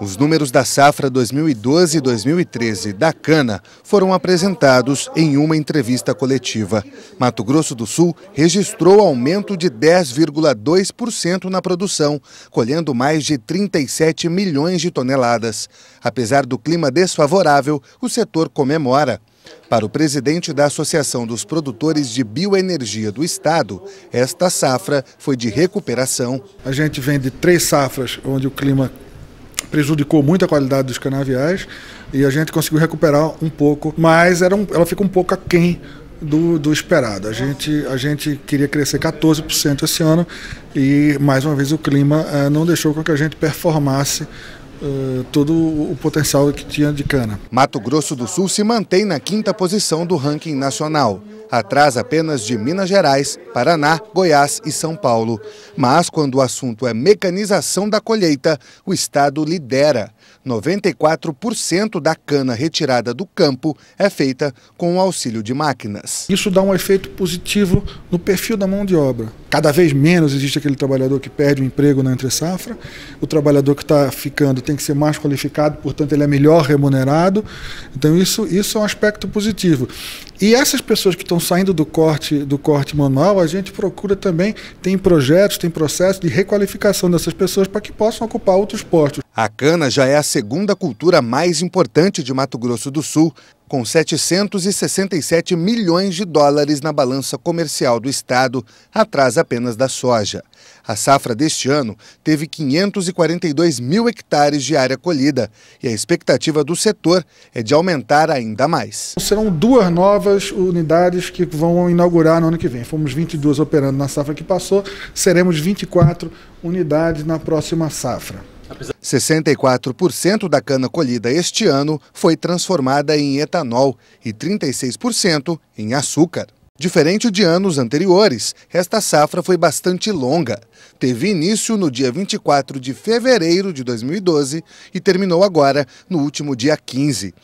Os números da safra 2012-2013 da cana foram apresentados em uma entrevista coletiva. Mato Grosso do Sul registrou aumento de 10,2% na produção, colhendo mais de 37 milhões de toneladas. Apesar do clima desfavorável, o setor comemora. Para o presidente da Associação dos Produtores de Bioenergia do Estado, esta safra foi de recuperação. A gente vem de três safras onde o clima prejudicou muito a qualidade dos canaviais e a gente conseguiu recuperar um pouco, mas era um, ela fica um pouco aquém do, do esperado. A gente, a gente queria crescer 14% esse ano e, mais uma vez, o clima uh, não deixou com que a gente performasse Uh, todo o potencial que tinha de cana. Mato Grosso do Sul se mantém na quinta posição do ranking nacional atrás apenas de Minas Gerais, Paraná, Goiás e São Paulo. Mas quando o assunto é mecanização da colheita, o estado lidera. 94% da cana retirada do campo é feita com o auxílio de máquinas. Isso dá um efeito positivo no perfil da mão de obra. Cada vez menos existe aquele trabalhador que perde o emprego na entre-safra. O trabalhador que está ficando tem que ser mais qualificado, portanto, ele é melhor remunerado. Então, isso, isso é um aspecto positivo. E essas pessoas que estão saindo do corte, do corte manual, a gente procura também, tem projetos, tem processos de requalificação dessas pessoas para que possam ocupar outros postos. A cana já é a segunda cultura mais importante de Mato Grosso do Sul, com 767 milhões de dólares na balança comercial do estado, atrás apenas da soja. A safra deste ano teve 542 mil hectares de área colhida e a expectativa do setor é de aumentar ainda mais. Serão duas novas unidades que vão inaugurar no ano que vem. Fomos 22 operando na safra que passou, seremos 24 unidades na próxima safra. 64% da cana colhida este ano foi transformada em etanol e 36% em açúcar. Diferente de anos anteriores, esta safra foi bastante longa. Teve início no dia 24 de fevereiro de 2012 e terminou agora no último dia 15.